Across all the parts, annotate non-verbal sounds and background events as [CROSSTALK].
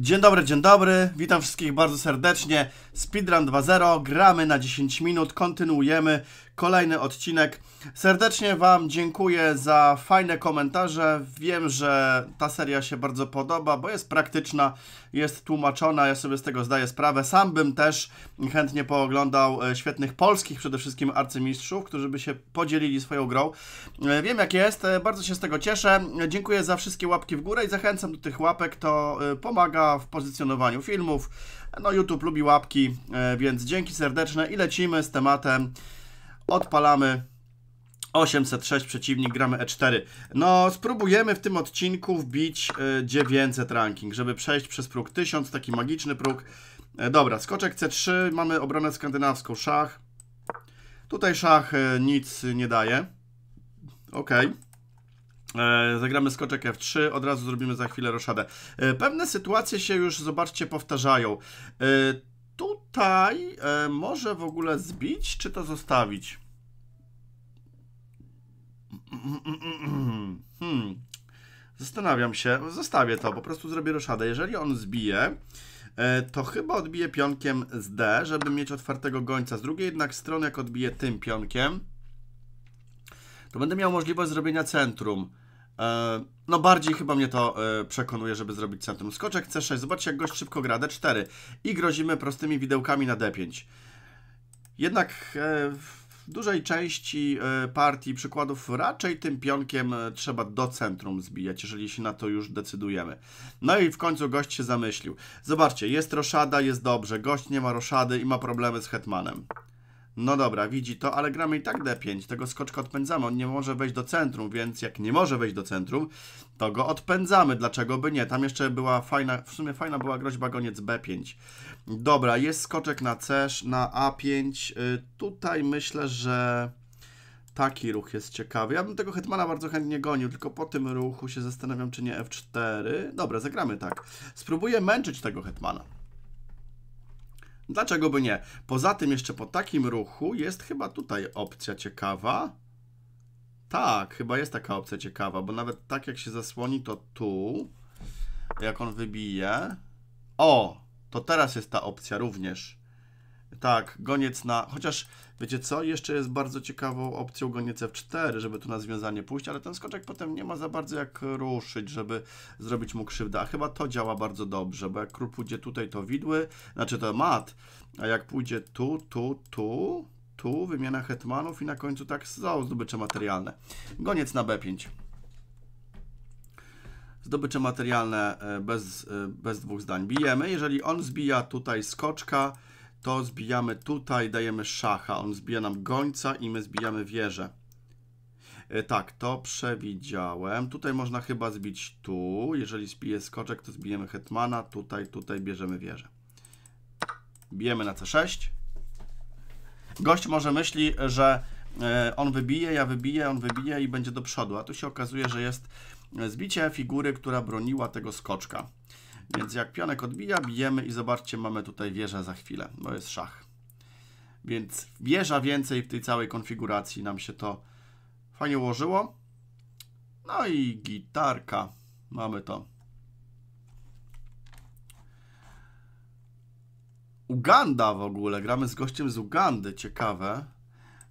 Dzień dobry, dzień dobry, witam wszystkich bardzo serdecznie. Speedrun 2.0, gramy na 10 minut, kontynuujemy kolejny odcinek. Serdecznie Wam dziękuję za fajne komentarze. Wiem, że ta seria się bardzo podoba, bo jest praktyczna, jest tłumaczona, ja sobie z tego zdaję sprawę. Sam bym też chętnie pooglądał e, świetnych polskich przede wszystkim arcymistrzów, którzy by się podzielili swoją grą. E, wiem jak jest, e, bardzo się z tego cieszę. Dziękuję za wszystkie łapki w górę i zachęcam do tych łapek, to pomaga w pozycjonowaniu filmów. No YouTube lubi łapki, więc dzięki serdeczne i lecimy z tematem Odpalamy. 806 przeciwnik, gramy E4. No, spróbujemy w tym odcinku wbić 900 e, ranking, żeby przejść przez próg 1000, taki magiczny próg. E, dobra, skoczek C3, mamy obronę skandynawską, szach. Tutaj szach e, nic nie daje. Ok. Zagramy skoczek F3, od razu zrobimy za chwilę roszadę. Pewne sytuacje się już, zobaczcie, powtarzają tutaj e, może w ogóle zbić, czy to zostawić? Hmm. Zastanawiam się, zostawię to, po prostu zrobię roszadę. Jeżeli on zbije, e, to chyba odbije pionkiem z D, żeby mieć otwartego gońca. Z drugiej jednak strony, jak odbije tym pionkiem, to będę miał możliwość zrobienia centrum. E, no bardziej chyba mnie to e, przekonuje, żeby zrobić centrum. Skoczek C6. Zobaczcie, jak gość szybko gra D4 i grozimy prostymi widełkami na D5. Jednak e, w dużej części partii przykładów raczej tym pionkiem trzeba do centrum zbijać, jeżeli się na to już decydujemy. No i w końcu gość się zamyślił. Zobaczcie, jest roszada, jest dobrze. Gość nie ma roszady i ma problemy z hetmanem. No dobra, widzi to, ale gramy i tak D5, tego skoczka odpędzamy, on nie może wejść do centrum, więc jak nie może wejść do centrum, to go odpędzamy, dlaczego by nie? Tam jeszcze była fajna, w sumie fajna była groźba goniec B5. Dobra, jest skoczek na C, na A5, y, tutaj myślę, że taki ruch jest ciekawy. Ja bym tego Hetmana bardzo chętnie gonił, tylko po tym ruchu się zastanawiam, czy nie F4. Dobra, zagramy tak. Spróbuję męczyć tego Hetmana. Dlaczego by nie? Poza tym jeszcze po takim ruchu jest chyba tutaj opcja ciekawa. Tak, chyba jest taka opcja ciekawa, bo nawet tak jak się zasłoni, to tu, jak on wybije. O, to teraz jest ta opcja również. Tak, goniec na... Chociaż, wiecie co, jeszcze jest bardzo ciekawą opcją goniec F4, żeby tu na związanie pójść, ale ten skoczek potem nie ma za bardzo jak ruszyć, żeby zrobić mu krzywdę. A chyba to działa bardzo dobrze, bo jak król pójdzie tutaj, to widły, znaczy to mat, a jak pójdzie tu, tu, tu, tu, wymiana hetmanów i na końcu tak są zdobycze materialne. Goniec na B5. Zdobycze materialne e, bez, e, bez dwóch zdań. Bijemy. Jeżeli on zbija tutaj skoczka, to zbijamy tutaj, dajemy szacha. On zbija nam gońca i my zbijamy wieżę. E, tak, to przewidziałem. Tutaj można chyba zbić tu. Jeżeli zbije skoczek, to zbijemy hetmana. Tutaj, tutaj bierzemy wieżę. Bijemy na C6. Gość może myśli, że e, on wybije, ja wybiję, on wybije i będzie do przodu. A tu się okazuje, że jest zbicie figury, która broniła tego skoczka. Więc jak pionek odbija, bijemy i zobaczcie, mamy tutaj wieżę za chwilę, bo jest szach. Więc wieża więcej w tej całej konfiguracji nam się to fajnie ułożyło. No i gitarka. Mamy to. Uganda w ogóle. Gramy z gościem z Ugandy. Ciekawe.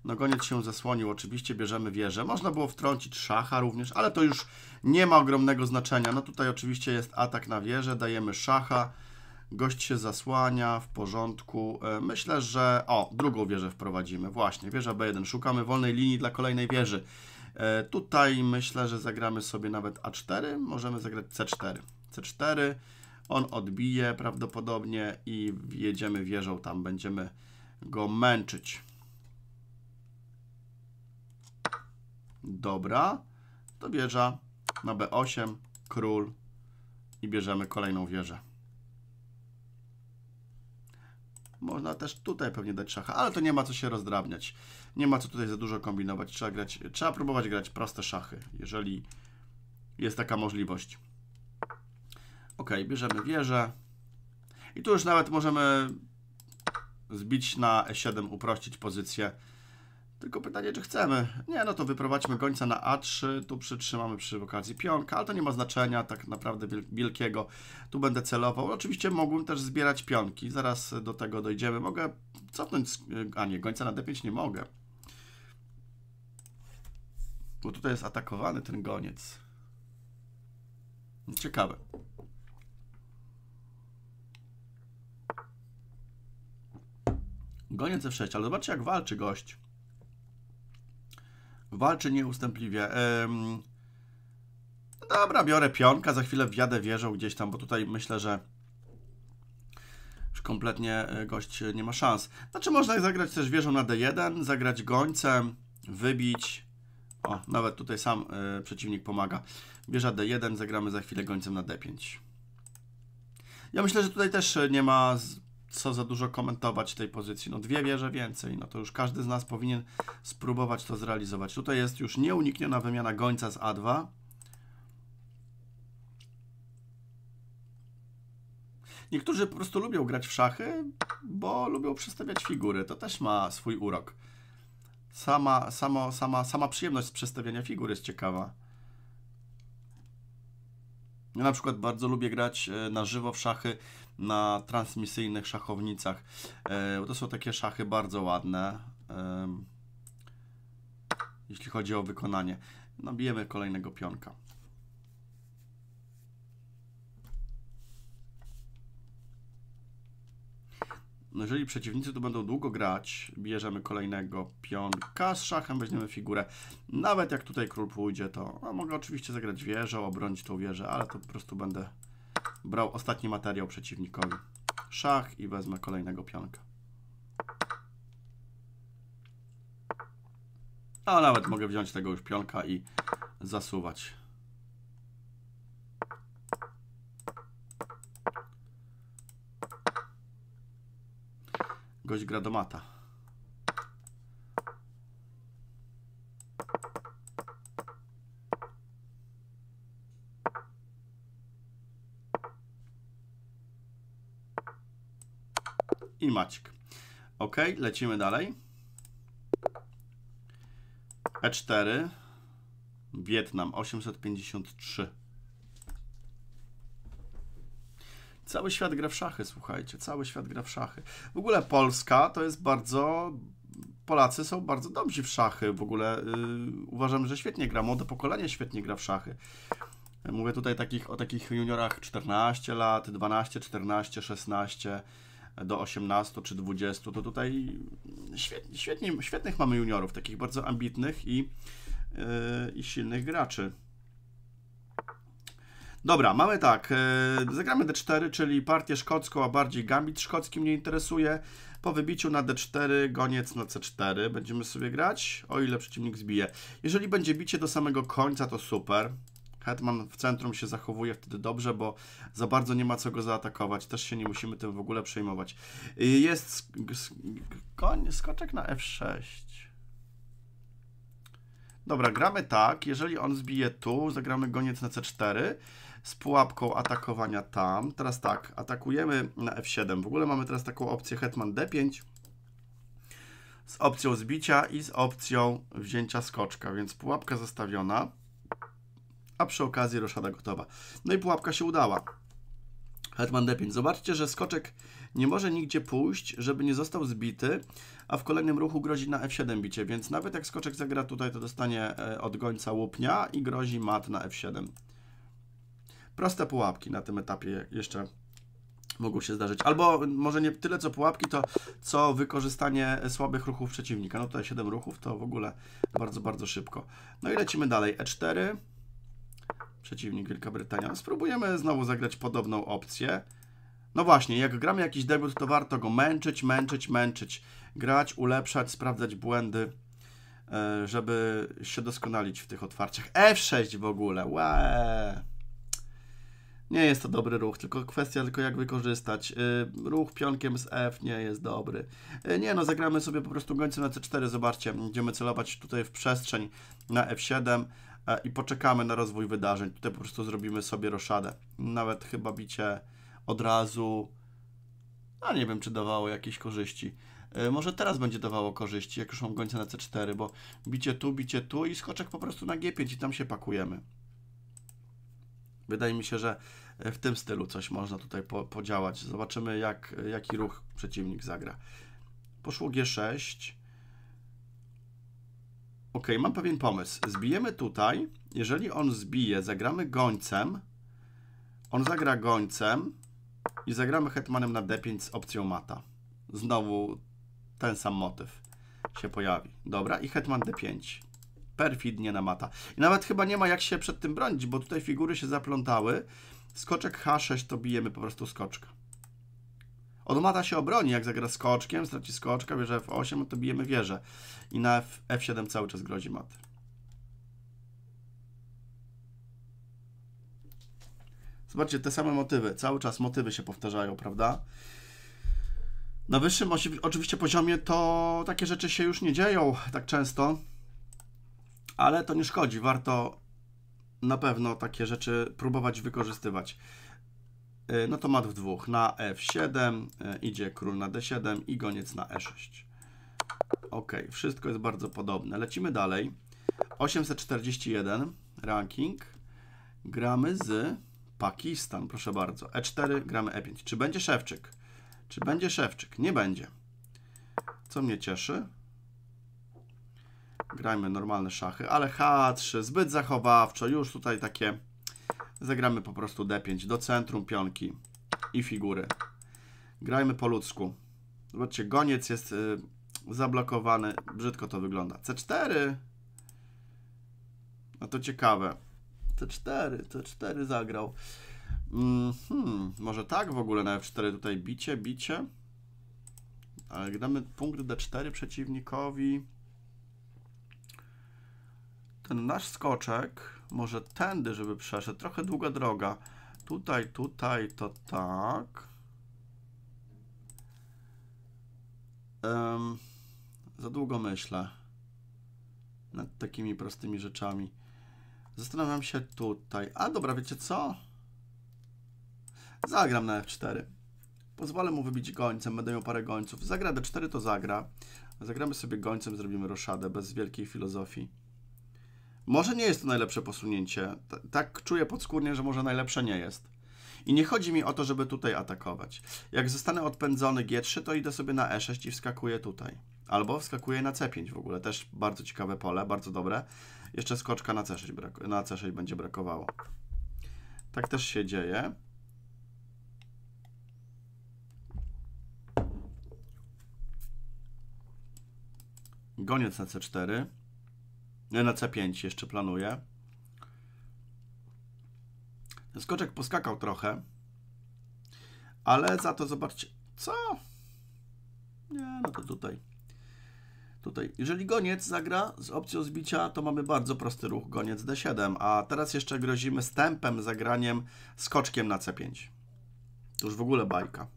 No goniec się zasłonił, oczywiście bierzemy wieżę. Można było wtrącić szacha również, ale to już nie ma ogromnego znaczenia. No tutaj oczywiście jest atak na wieżę, dajemy szacha. Gość się zasłania, w porządku. E, myślę, że... O, drugą wieżę wprowadzimy. Właśnie, wieża B1. Szukamy wolnej linii dla kolejnej wieży. E, tutaj myślę, że zagramy sobie nawet A4. Możemy zagrać C4. C4. On odbije prawdopodobnie i jedziemy wieżą tam. Będziemy go męczyć. Dobra. To wieża na B8, król i bierzemy kolejną wieżę. Można też tutaj pewnie dać szacha, ale to nie ma co się rozdrabniać. Nie ma co tutaj za dużo kombinować. Trzeba, grać, trzeba próbować grać proste szachy, jeżeli jest taka możliwość. Ok, bierzemy wieżę. I tu już nawet możemy zbić na E7, uprościć pozycję. Tylko pytanie, czy chcemy. Nie, no to wyprowadźmy gońca na A3, tu przytrzymamy przy okazji pionka, ale to nie ma znaczenia tak naprawdę wielkiego. Tu będę celował. Oczywiście mogłem też zbierać pionki, zaraz do tego dojdziemy. Mogę cofnąć, a nie, gońca na D5 nie mogę. Bo tutaj jest atakowany ten goniec. Ciekawe. Goniec F6, ale zobaczcie jak walczy gość. Walczy nieustępliwie. No dobra, biorę pionka, za chwilę wjadę wieżą gdzieś tam, bo tutaj myślę, że już kompletnie e, gość nie ma szans. Znaczy można zagrać też wieżą na D1, zagrać gońcem, wybić. O, nawet tutaj sam y, przeciwnik pomaga. Wieża D1, zagramy za chwilę gońcem na D5. Ja myślę, że tutaj też e, nie ma co za dużo komentować tej pozycji. No dwie wieże więcej, no to już każdy z nas powinien spróbować to zrealizować. Tutaj jest już nieunikniona wymiana gońca z A2. Niektórzy po prostu lubią grać w szachy, bo lubią przestawiać figury. To też ma swój urok. Sama, sama sama, sama przyjemność z przestawiania figur jest ciekawa. Ja na przykład bardzo lubię grać e, na żywo w szachy na transmisyjnych szachownicach. E, to są takie szachy bardzo ładne, jeśli chodzi o wykonanie. Nabijemy kolejnego pionka. No jeżeli przeciwnicy tu będą długo grać, bierzemy kolejnego pionka z szachem, weźmiemy figurę. Nawet jak tutaj król pójdzie, to no, mogę oczywiście zagrać wieżą, obronić tą wieżę, ale to po prostu będę brał ostatni materiał przeciwnikowi. Szach i wezmę kolejnego pionka. A nawet mogę wziąć tego już pionka i zasuwać. Gość Mata I Maciek. Ok, lecimy dalej. E4. Wietnam 853. Cały świat gra w szachy, słuchajcie, cały świat gra w szachy. W ogóle Polska to jest bardzo... Polacy są bardzo dobrzy w szachy. W ogóle yy, uważam, że świetnie gra. Młode pokolenie świetnie gra w szachy. Mówię tutaj takich, o takich juniorach 14 lat, 12, 14, 16 do 18 czy 20, to tutaj świetnie, świetnie, świetnych mamy juniorów, takich bardzo ambitnych i, yy, i silnych graczy. Dobra, mamy tak. E, zagramy D4, czyli partię szkocką, a bardziej gambit szkocki mnie interesuje. Po wybiciu na D4, goniec na C4 będziemy sobie grać, o ile przeciwnik zbije. Jeżeli będzie bicie do samego końca, to super. Hetman w centrum się zachowuje wtedy dobrze, bo za bardzo nie ma co go zaatakować. Też się nie musimy tym w ogóle przejmować. Jest koń, skoczek na F6. Dobra, gramy tak. Jeżeli on zbije tu, zagramy goniec na C4 z pułapką atakowania tam. Teraz tak, atakujemy na F7. W ogóle mamy teraz taką opcję hetman D5 z opcją zbicia i z opcją wzięcia skoczka, więc pułapka zostawiona, a przy okazji roszada gotowa. No i pułapka się udała. Hetman D5. Zobaczcie, że skoczek nie może nigdzie pójść, żeby nie został zbity, a w kolejnym ruchu grozi na F7 bicie, więc nawet jak skoczek zagra tutaj, to dostanie e, od gońca łupnia i grozi mat na F7. Proste pułapki na tym etapie jeszcze mogą się zdarzyć. Albo może nie tyle co pułapki, to co wykorzystanie słabych ruchów przeciwnika. No tutaj 7 ruchów to w ogóle bardzo, bardzo szybko. No i lecimy dalej. E4, przeciwnik Wielka Brytania. No spróbujemy znowu zagrać podobną opcję. No właśnie, jak gramy jakiś debiut, to warto go męczyć, męczyć, męczyć. Grać, ulepszać, sprawdzać błędy, e, żeby się doskonalić w tych otwarciach. F6 w ogóle, łe. Nie jest to dobry ruch, tylko kwestia tylko jak wykorzystać. E, ruch pionkiem z F nie jest dobry. E, nie no, zagramy sobie po prostu gońcem na C4, zobaczcie. Będziemy celować tutaj w przestrzeń na F7 i poczekamy na rozwój wydarzeń. Tutaj po prostu zrobimy sobie roszadę. Nawet chyba bicie od razu, a nie wiem, czy dawało jakieś korzyści. E, może teraz będzie dawało korzyści, jak już mam gońca na C4, bo bicie tu, bicie tu i skoczek po prostu na G5 i tam się pakujemy. Wydaje mi się, że e, w tym stylu coś można tutaj po, podziałać. Zobaczymy, jak, jaki ruch przeciwnik zagra. Poszło G6. Ok, mam pewien pomysł. Zbijemy tutaj. Jeżeli on zbije, zagramy gońcem. On zagra gońcem i zagramy hetmanem na d5 z opcją mata. Znowu ten sam motyw się pojawi. Dobra, i hetman d5. Perfidnie na mata. I nawet chyba nie ma jak się przed tym bronić, bo tutaj figury się zaplątały. Skoczek h6 to bijemy po prostu skoczka. Od mata się obroni, jak zagra skoczkiem, straci skoczka, bierze f8, to bijemy wieżę. I na f7 cały czas grozi mata Zobaczcie, te same motywy, cały czas motywy się powtarzają, prawda? Na wyższym oczywiście poziomie to takie rzeczy się już nie dzieją tak często, ale to nie szkodzi. Warto na pewno takie rzeczy próbować wykorzystywać. Y, no to mat w dwóch. Na F7 y, idzie król na D7 i goniec na E6. Ok, wszystko jest bardzo podobne. Lecimy dalej. 841 ranking. Gramy z Pakistan, proszę bardzo. E4, gramy E5. Czy będzie szewczyk? Czy będzie szewczyk? Nie będzie. Co mnie cieszy? Grajmy normalne szachy, ale H3, zbyt zachowawczo, już tutaj takie... Zagramy po prostu D5 do centrum pionki i figury. Grajmy po ludzku. Zobaczcie, goniec jest y, zablokowany. Brzydko to wygląda. C4. No to ciekawe. C4, C4 zagrał. Mm, hmm, może tak w ogóle na F4 tutaj bicie, bicie. Ale damy punkt D4 przeciwnikowi. Ten nasz skoczek może tędy, żeby przeszedł. Trochę długa droga. Tutaj, tutaj, to tak. Um, za długo myślę nad takimi prostymi rzeczami. Zastanawiam się tutaj. A dobra, wiecie co? Zagram na F4. Pozwolę mu wybić gońcem, będę miał parę gońców. Zagra D4 to zagra. Zagramy sobie gońcem, zrobimy roszadę bez wielkiej filozofii. Może nie jest to najlepsze posunięcie. T tak czuję podskórnie, że może najlepsze nie jest. I nie chodzi mi o to, żeby tutaj atakować. Jak zostanę odpędzony G3, to idę sobie na E6 i wskakuję tutaj. Albo wskakuje na C5 w ogóle, też bardzo ciekawe pole, bardzo dobre. Jeszcze skoczka na C6, na C6 będzie brakowało. Tak też się dzieje. Goniec na C4. Nie, na C5 jeszcze planuje. skoczek poskakał trochę. Ale za to zobaczcie... Co? Nie, no to tutaj. Tutaj, jeżeli goniec zagra z opcją zbicia, to mamy bardzo prosty ruch, goniec d7, a teraz jeszcze grozimy stępem, zagraniem, skoczkiem na c5. To już w ogóle bajka.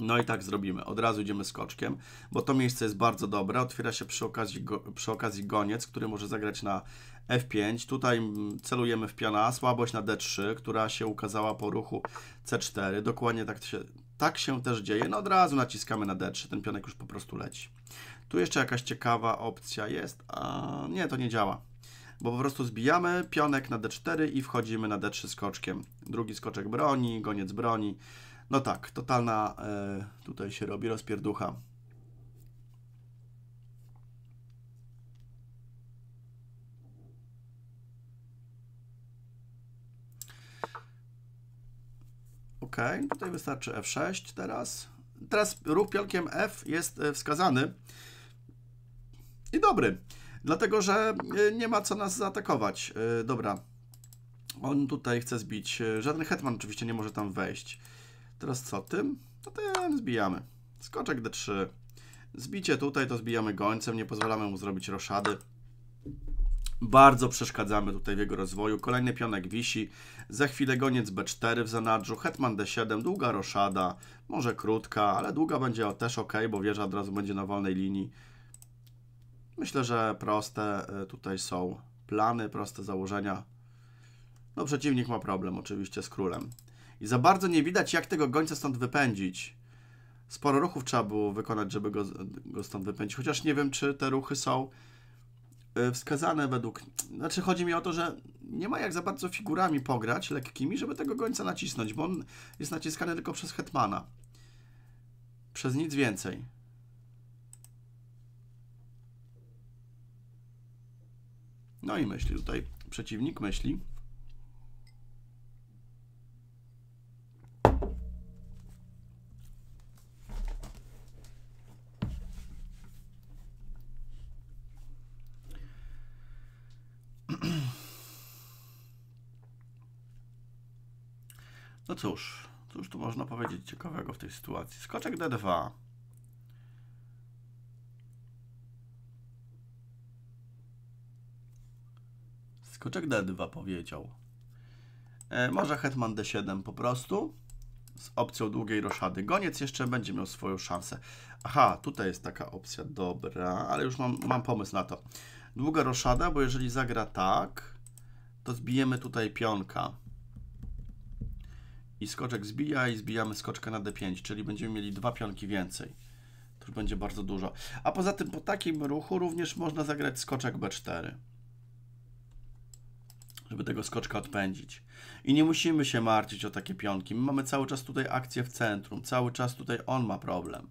No i tak zrobimy. Od razu idziemy skoczkiem, bo to miejsce jest bardzo dobre. Otwiera się przy okazji, go, przy okazji goniec, który może zagrać na f5. Tutaj mm, celujemy w piana. Słabość na d3, która się ukazała po ruchu c4. Dokładnie tak to się tak się też dzieje. No od razu naciskamy na D3, ten pionek już po prostu leci. Tu jeszcze jakaś ciekawa opcja jest, a nie, to nie działa. Bo po prostu zbijamy pionek na D4 i wchodzimy na D3 skoczkiem. Drugi skoczek broni, goniec broni. No tak, totalna y, tutaj się robi rozpierducha. OK, tutaj wystarczy F6 teraz. Teraz ruch pionkiem F jest e, wskazany i dobry, dlatego że e, nie ma co nas zaatakować. E, dobra, on tutaj chce zbić. Żaden hetman oczywiście nie może tam wejść. Teraz co tym? No tym zbijamy. Skoczek D3. Zbicie tutaj to zbijamy gońcem, nie pozwalamy mu zrobić roszady. Bardzo przeszkadzamy tutaj w jego rozwoju. Kolejny pionek wisi. Za chwilę goniec B4 w zanadrzu, hetman D7, długa roszada, może krótka, ale długa będzie też ok, bo wieża od razu będzie na wolnej linii. Myślę, że proste y, tutaj są plany, proste założenia. No przeciwnik ma problem oczywiście z królem. I za bardzo nie widać, jak tego gońca stąd wypędzić. Sporo ruchów trzeba było wykonać, żeby go, go stąd wypędzić. Chociaż nie wiem, czy te ruchy są E, wskazane według... Znaczy chodzi mi o to, że nie ma jak za bardzo figurami pograć lekkimi, żeby tego gońca nacisnąć, bo on jest naciskany tylko przez Hetmana. Przez nic więcej. No i myśli tutaj, przeciwnik myśli. No cóż, cóż tu można powiedzieć ciekawego w tej sytuacji? Skoczek D2. Skoczek D2 powiedział. E, może hetman D7 po prostu. Z opcją długiej roszady. Goniec jeszcze będzie miał swoją szansę. Aha, tutaj jest taka opcja. Dobra, ale już mam, mam pomysł na to. Długa roszada, bo jeżeli zagra tak, to zbijemy tutaj pionka i skoczek zbija i zbijamy skoczkę na d5, czyli będziemy mieli dwa pionki więcej. To będzie bardzo dużo. A poza tym po takim ruchu również można zagrać skoczek b4. Żeby tego skoczka odpędzić. I nie musimy się martwić o takie pionki. My mamy cały czas tutaj akcję w centrum. Cały czas tutaj on ma problem.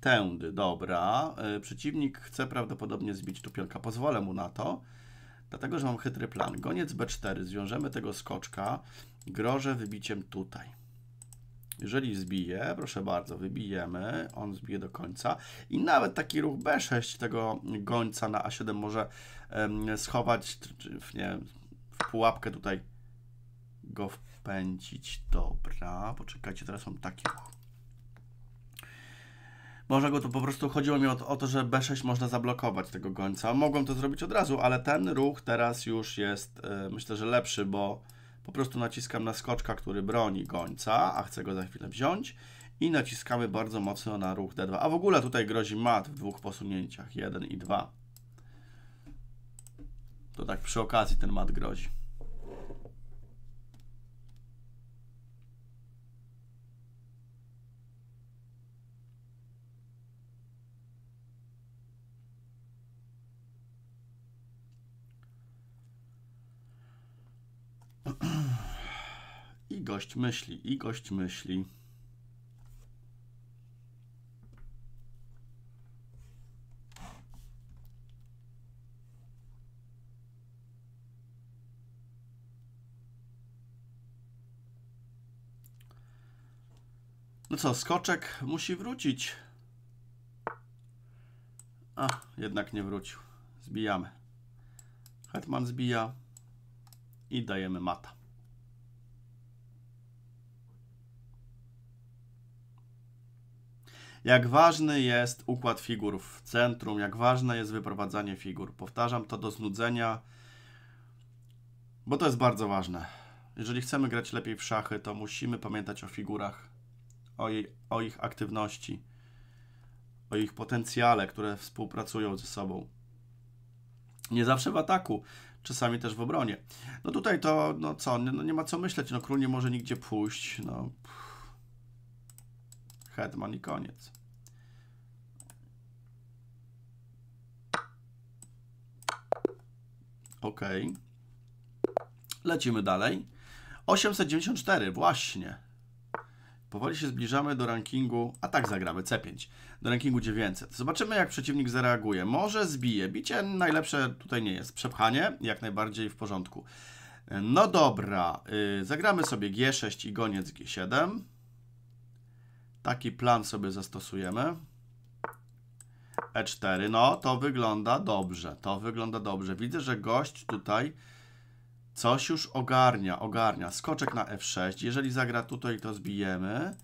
Tędy, dobra. E, przeciwnik chce prawdopodobnie zbić tu pionka. Pozwolę mu na to. Dlatego, że mam chytry plan. Goniec B4, zwiążemy tego skoczka, grożę wybiciem tutaj. Jeżeli zbije, proszę bardzo, wybijemy, on zbije do końca i nawet taki ruch B6 tego gońca na A7 może um, schować, czy, w, nie, w pułapkę tutaj go wpędzić. Dobra, poczekajcie, teraz mam taki ruch. Może go tu po prostu chodziło mi o to, o to, że B6 można zablokować tego gońca. Mogłem to zrobić od razu, ale ten ruch teraz już jest yy, myślę, że lepszy, bo po prostu naciskam na skoczka, który broni gońca, a chcę go za chwilę wziąć i naciskamy bardzo mocno na ruch D2. A w ogóle tutaj grozi mat w dwóch posunięciach, 1 i 2. To tak przy okazji ten mat grozi. I gość myśli, i gość myśli. No co, skoczek musi wrócić. A, jednak nie wrócił. Zbijamy. Hetman zbija i dajemy mata. jak ważny jest układ figur w centrum, jak ważne jest wyprowadzanie figur. Powtarzam to do znudzenia, bo to jest bardzo ważne. Jeżeli chcemy grać lepiej w szachy, to musimy pamiętać o figurach, o, jej, o ich aktywności, o ich potencjale, które współpracują ze sobą. Nie zawsze w ataku, czasami też w obronie. No tutaj to, no co, no nie ma co myśleć, no król nie może nigdzie pójść, no... Pff Hetman i koniec. OK. Lecimy dalej. 894, właśnie. Powoli się zbliżamy do rankingu, a tak zagramy, C5, do rankingu 900. Zobaczymy, jak przeciwnik zareaguje. Może zbije. Bicie najlepsze tutaj nie jest. Przepchanie jak najbardziej w porządku. No dobra, y, zagramy sobie G6 i goniec G7. Taki plan sobie zastosujemy. E4, no to wygląda dobrze, to wygląda dobrze. Widzę, że gość tutaj coś już ogarnia, ogarnia. Skoczek na F6, jeżeli zagra tutaj to zbijemy.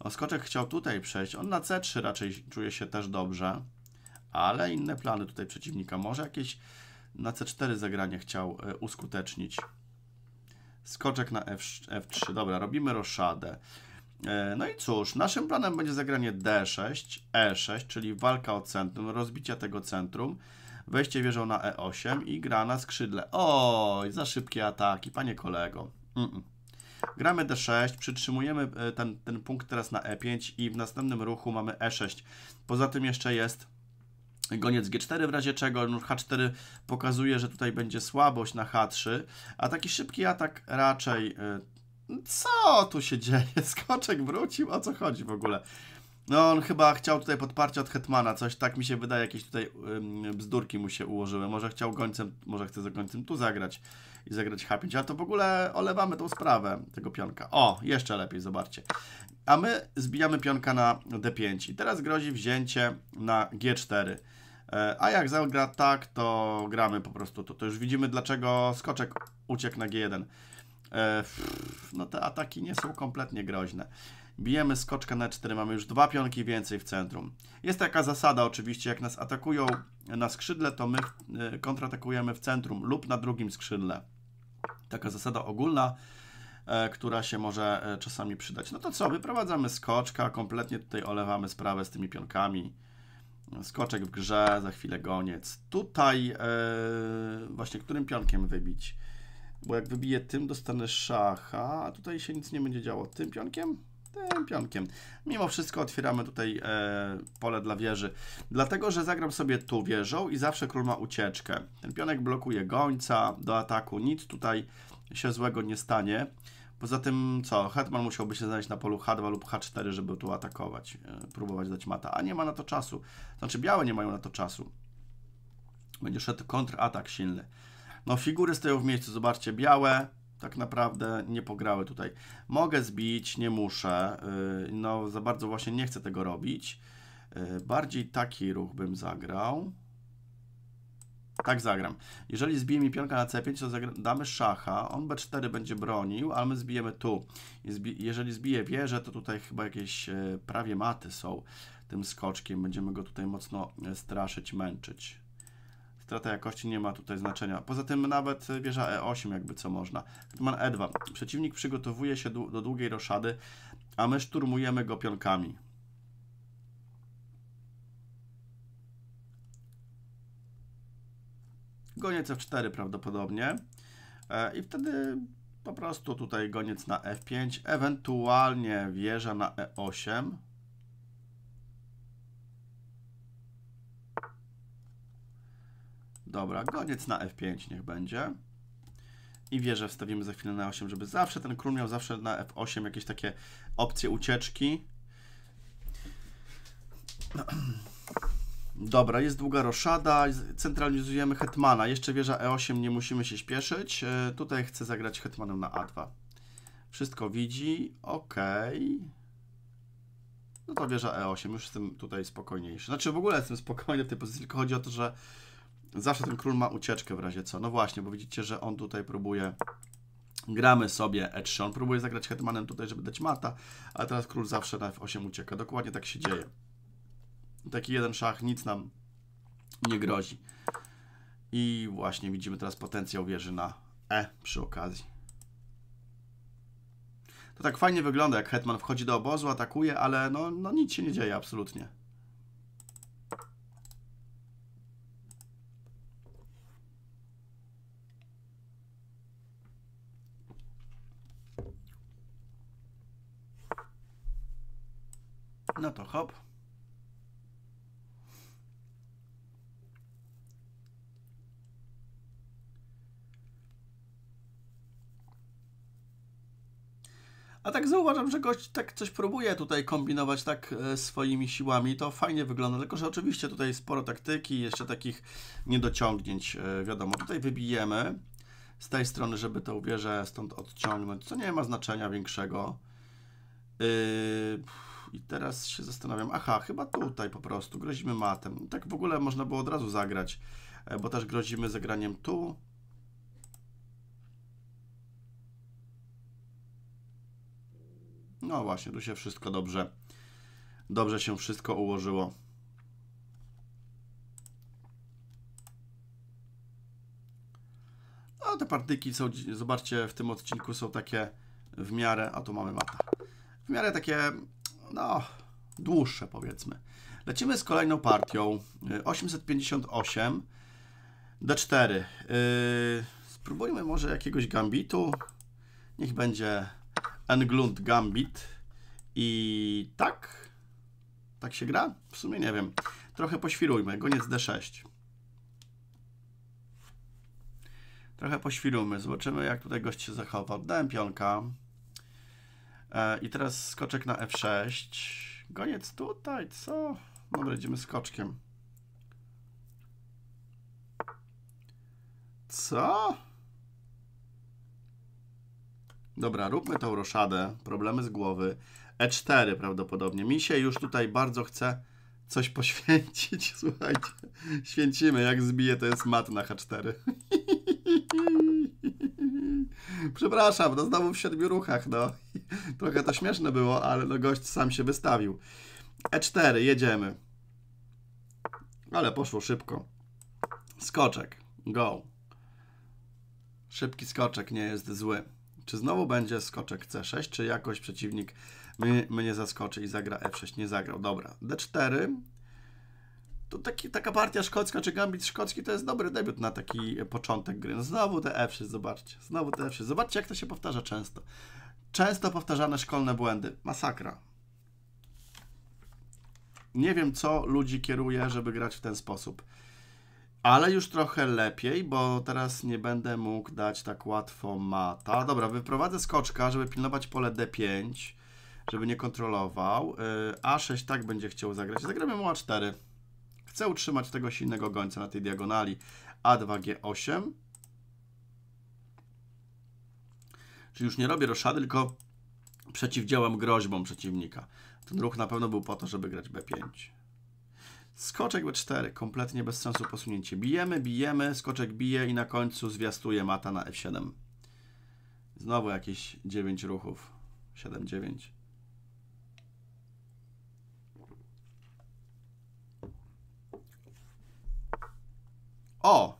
O, skoczek chciał tutaj przejść, on na C3 raczej czuje się też dobrze. Ale inne plany tutaj przeciwnika, może jakieś na C4 zagranie chciał e, uskutecznić. Skoczek na F, F3, dobra, robimy roszadę. E, no i cóż, naszym planem będzie zagranie D6, E6, czyli walka o centrum, rozbicie tego centrum, wejście wieżą na E8 i gra na skrzydle. Oj, za szybkie ataki, panie kolego. Mm -mm. Gramy D6, przytrzymujemy e, ten, ten punkt teraz na E5 i w następnym ruchu mamy E6. Poza tym jeszcze jest goniec G4 w razie czego, no, H4 pokazuje, że tutaj będzie słabość na H3, a taki szybki atak raczej e, co tu się dzieje? [LAUGHS] Skoczek wrócił? O co chodzi w ogóle? No on chyba chciał tutaj podparcie od Hetmana, coś tak mi się wydaje, jakieś tutaj ym, bzdurki mu się ułożyły. Może chciał gońcem, może chce za gońcem tu zagrać i zagrać H5, ale to w ogóle olewamy tą sprawę tego pionka. O, jeszcze lepiej, zobaczcie. A my zbijamy pionka na D5 i teraz grozi wzięcie na G4. E, a jak zagra tak, to gramy po prostu. To, to już widzimy, dlaczego skoczek uciekł na G1. E, no te ataki nie są kompletnie groźne. Bijemy skoczkę na 4, mamy już dwa pionki więcej w centrum. Jest taka zasada oczywiście, jak nas atakują na skrzydle, to my e, kontratakujemy w centrum lub na drugim skrzydle. Taka zasada ogólna, e, która się może czasami przydać. No to co, wyprowadzamy skoczka, kompletnie tutaj olewamy sprawę z tymi pionkami. Skoczek w grze, za chwilę goniec. Tutaj właśnie którym pionkiem wybić? Bo jak wybiję tym, dostanę szacha, a tutaj się nic nie będzie działo. Tym pionkiem? Tym pionkiem. Mimo wszystko otwieramy tutaj e, pole dla wieży. Dlatego, że zagram sobie tu wieżą i zawsze król ma ucieczkę. Ten pionek blokuje gońca do ataku. Nic tutaj się złego nie stanie. Poza tym co, Hetman musiałby się znaleźć na polu H2 lub H4, żeby tu atakować, e, próbować dać mata, a nie ma na to czasu. Znaczy białe nie mają na to czasu. Będzie szedł kontratak silny. No figury stoją w miejscu, zobaczcie, białe, tak naprawdę nie pograły tutaj. Mogę zbić, nie muszę, y, no za bardzo właśnie nie chcę tego robić. Y, bardziej taki ruch bym zagrał. Tak zagram. Jeżeli zbije mi pionka na c5, to damy szacha, on b4 będzie bronił, ale my zbijemy tu. Jeżeli zbije wieżę, to tutaj chyba jakieś y, prawie maty są tym skoczkiem. Będziemy go tutaj mocno straszyć, męczyć strata jakości nie ma tutaj znaczenia. Poza tym nawet wieża E8 jakby co można. Hetman E2. Przeciwnik przygotowuje się do długiej roszady, a my szturmujemy go pionkami. Goniec F4 prawdopodobnie. E, I wtedy po prostu tutaj goniec na F5, ewentualnie wieża na E8. Dobra, goniec na F5 niech będzie. I wieżę wstawimy za chwilę na 8, żeby zawsze ten król miał zawsze na F8 jakieś takie opcje ucieczki. [CLEARS THROAT] Dobra, jest długa roszada, centralizujemy hetmana. Jeszcze wieża E8, nie musimy się śpieszyć. E, tutaj chcę zagrać hetmanem na A2. Wszystko widzi, ok. No to wieża E8, już jestem tutaj spokojniejszy. Znaczy w ogóle jestem spokojny w tej pozycji, tylko chodzi o to, że Zawsze ten król ma ucieczkę w razie co. No właśnie, bo widzicie, że on tutaj próbuje... Gramy sobie e3. On próbuje zagrać hetmanem tutaj, żeby dać mata, a teraz król zawsze na f8 ucieka. Dokładnie tak się dzieje. Taki jeden szach, nic nam nie grozi. I właśnie widzimy teraz potencjał wieży na E przy okazji. To tak fajnie wygląda, jak hetman wchodzi do obozu, atakuje, ale no, no nic się nie dzieje absolutnie. no to hop. A tak zauważam, że gość tak coś próbuje tutaj kombinować tak e, swoimi siłami, to fajnie wygląda, tylko że oczywiście tutaj sporo taktyki, jeszcze takich niedociągnięć, e, wiadomo, tutaj wybijemy z tej strony, żeby to uwierzę stąd odciągnąć, co nie ma znaczenia większego. Yy... I teraz się zastanawiam, aha, chyba tutaj po prostu, grozimy matem. Tak w ogóle można było od razu zagrać, e, bo też grozimy zagraniem tu. No właśnie, tu się wszystko dobrze, dobrze się wszystko ułożyło. No te partyki są, zobaczcie, w tym odcinku są takie w miarę, a tu mamy mata, w miarę takie no, dłuższe powiedzmy. Lecimy z kolejną partią. 858 D4. Yy, spróbujmy może jakiegoś gambitu. Niech będzie Englund Gambit. I tak? Tak się gra? W sumie nie wiem. Trochę poświrujmy. Goniec D6. Trochę poświrujmy. Zobaczymy jak tutaj gość się zachował. Dałem pionka. E, I teraz skoczek na F6. Goniec tutaj, co? Dobra, idziemy skoczkiem. Co? Dobra, róbmy tą roszadę. Problemy z głowy. E4 prawdopodobnie. Mi się już tutaj bardzo chce coś poświęcić. [LAUGHS] Słuchajcie, święcimy. Jak zbije, to jest mat na H4. [LAUGHS] Przepraszam, no znowu w siedmiu ruchach, no. [LAUGHS] Trochę to śmieszne było, ale no gość sam się wystawił. E4, jedziemy. Ale poszło szybko. Skoczek, go. Szybki skoczek nie jest zły. Czy znowu będzie skoczek C6, czy jakoś przeciwnik mnie, mnie zaskoczy i zagra F6. Nie zagrał. Dobra. D4. To taki, taka partia szkocka czy gambit szkocki to jest dobry debiut na taki początek gry. No znowu te F6, zobaczcie. Znowu te F6. Zobaczcie, jak to się powtarza często. Często powtarzane szkolne błędy. Masakra. Nie wiem, co ludzi kieruje, żeby grać w ten sposób. Ale już trochę lepiej, bo teraz nie będę mógł dać tak łatwo mata. Dobra, wyprowadzę skoczka, żeby pilnować pole D5 żeby nie kontrolował. Y, A6 tak będzie chciał zagrać. Zagramy mu A4. Chcę utrzymać tego silnego gońca na tej diagonali. A2, G8. Czyli już nie robię roszady, tylko przeciwdziałam groźbom przeciwnika. Ten ruch na pewno był po to, żeby grać B5. Skoczek B4, kompletnie bez sensu posunięcie. Bijemy, bijemy, skoczek bije i na końcu zwiastuje mata na F7. Znowu jakieś 9 ruchów. 7-9. O!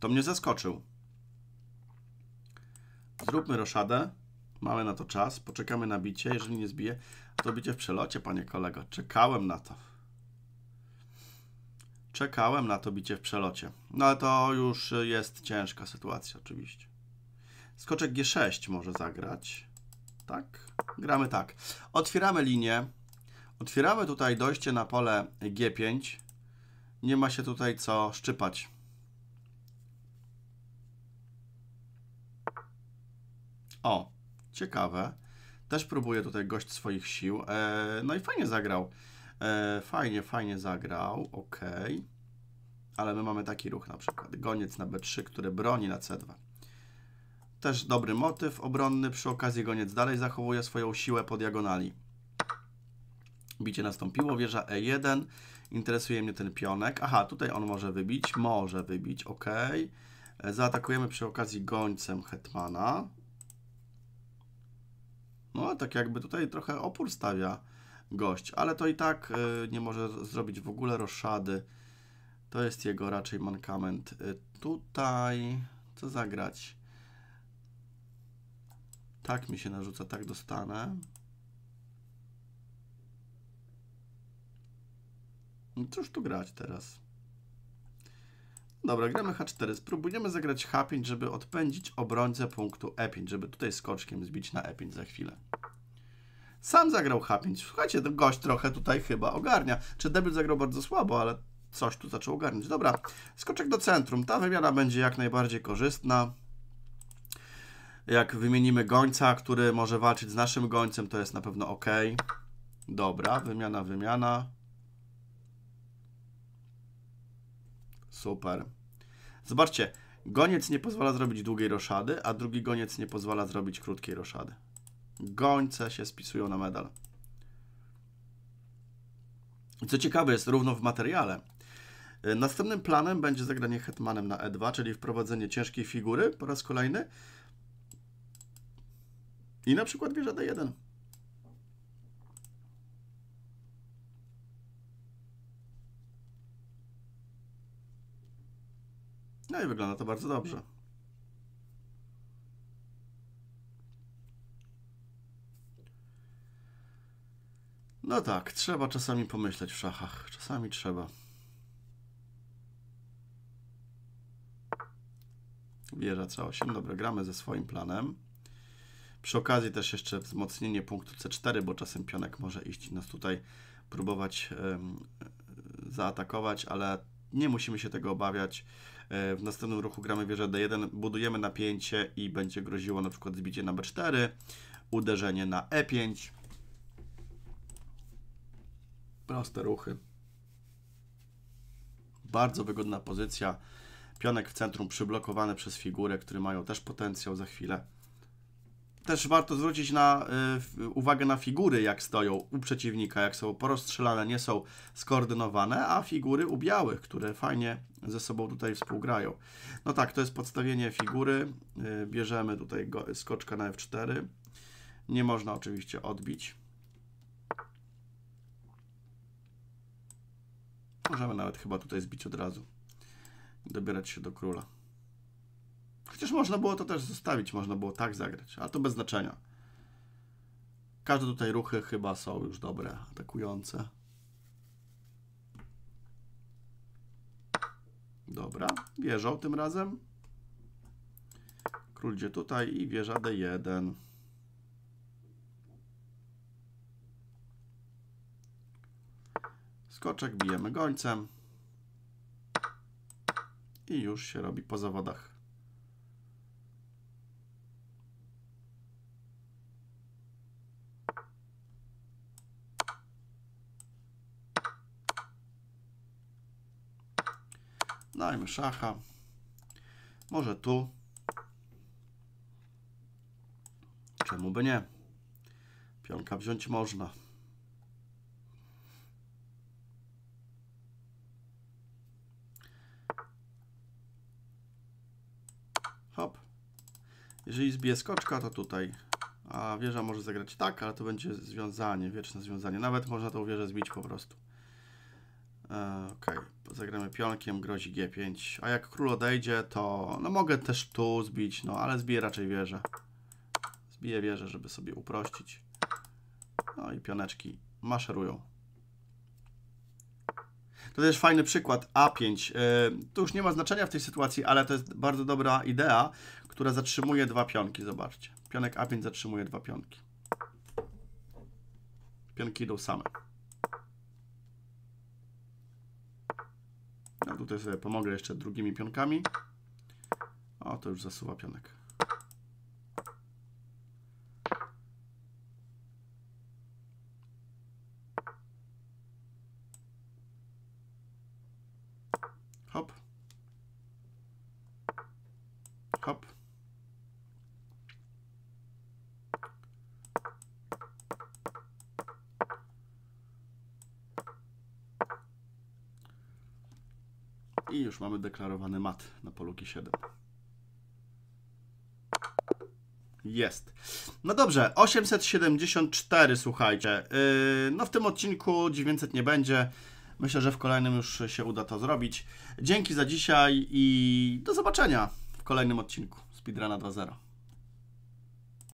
To mnie zaskoczył. Zróbmy roszadę. Mamy na to czas. Poczekamy na bicie. Jeżeli nie zbije, to bicie w przelocie, panie kolego. Czekałem na to. Czekałem na to bicie w przelocie. No ale to już jest ciężka sytuacja oczywiście. Skoczek G6 może zagrać. Tak? Gramy tak. Otwieramy linię. Otwieramy tutaj dojście na pole G5. Nie ma się tutaj co szczypać. O, ciekawe. Też próbuje tutaj gość swoich sił. E, no i fajnie zagrał. E, fajnie, fajnie zagrał. Ok. Ale my mamy taki ruch na przykład. Goniec na B3, który broni na C2. Też dobry motyw obronny. Przy okazji goniec dalej zachowuje swoją siłę po diagonali. Bicie nastąpiło, wieża E1. Interesuje mnie ten pionek. Aha, tutaj on może wybić. Może wybić, ok. E, zaatakujemy przy okazji gońcem hetmana. No, tak jakby tutaj trochę opór stawia gość, ale to i tak y, nie może zrobić w ogóle roszady. To jest jego raczej mankament. Y, tutaj, co zagrać? Tak mi się narzuca, tak dostanę. No cóż tu grać teraz? Dobra, gramy H4. Spróbujemy zagrać H5, żeby odpędzić obrońcę punktu E5, żeby tutaj skoczkiem zbić na E5 za chwilę. Sam zagrał H5. Słuchajcie, ten gość trochę tutaj chyba ogarnia. Czy debil zagrał bardzo słabo, ale coś tu zaczął ogarnić. Dobra, skoczek do centrum. Ta wymiana będzie jak najbardziej korzystna. Jak wymienimy gońca, który może walczyć z naszym gońcem, to jest na pewno ok. Dobra, wymiana, wymiana. Super. Zobaczcie, goniec nie pozwala zrobić długiej roszady, a drugi goniec nie pozwala zrobić krótkiej roszady. Gońce się spisują na medal. I co ciekawe jest, równo w materiale. E, następnym planem będzie zagranie hetmanem na e2, czyli wprowadzenie ciężkiej figury po raz kolejny. I na przykład wieża d1. No i wygląda to bardzo dobrze. Mhm. No tak, trzeba czasami pomyśleć w szachach. Czasami trzeba. Wieża C8. Dobra, gramy ze swoim planem. Przy okazji też jeszcze wzmocnienie punktu C4, bo czasem pionek może iść nas tutaj próbować e, zaatakować, ale nie musimy się tego obawiać. E, w następnym ruchu gramy wieżę D1, budujemy napięcie i będzie groziło na przykład zbicie na B4, uderzenie na E5. Proste ruchy. Bardzo wygodna pozycja. Pionek w centrum przyblokowany przez figurę, które mają też potencjał za chwilę też warto zwrócić na, y, uwagę na figury, jak stoją u przeciwnika, jak są porozstrzelane, nie są skoordynowane, a figury u białych, które fajnie ze sobą tutaj współgrają. No tak, to jest podstawienie figury. Y, bierzemy tutaj go, skoczka na F4. Nie można oczywiście odbić. Możemy nawet chyba tutaj zbić od razu. Dobierać się do króla. Chociaż można było to też zostawić, można było tak zagrać, ale to bez znaczenia. Każde tutaj ruchy chyba są już dobre, atakujące. Dobra, wieżą tym razem. Król idzie tutaj i wieża D1. Skoczek bijemy gońcem. I już się robi po zawodach. Dajmy szacha. Może tu. Czemu by nie? Pionka wziąć można. Hop. Jeżeli zbije skoczka, to tutaj. A wieża może zagrać tak, ale to będzie związanie, wieczne związanie. Nawet można tą wieżę zbić po prostu. E, okej. Okay zagramy pionkiem, grozi G5. A jak król odejdzie, to no mogę też tu zbić, no ale zbiję raczej wieżę. Zbiję wieżę, żeby sobie uprościć. No i pioneczki maszerują. To też fajny przykład A5. Y, to już nie ma znaczenia w tej sytuacji, ale to jest bardzo dobra idea, która zatrzymuje dwa pionki. Zobaczcie. Pionek A5 zatrzymuje dwa pionki. Pionki idą same. Tutaj sobie pomogę jeszcze drugimi pionkami. O, to już zasuwa pionek. już mamy deklarowany mat na polu G7. Jest. No dobrze, 874, słuchajcie. Yy, no w tym odcinku 900 nie będzie. Myślę, że w kolejnym już się uda to zrobić. Dzięki za dzisiaj i do zobaczenia w kolejnym odcinku Speedruna 2.0.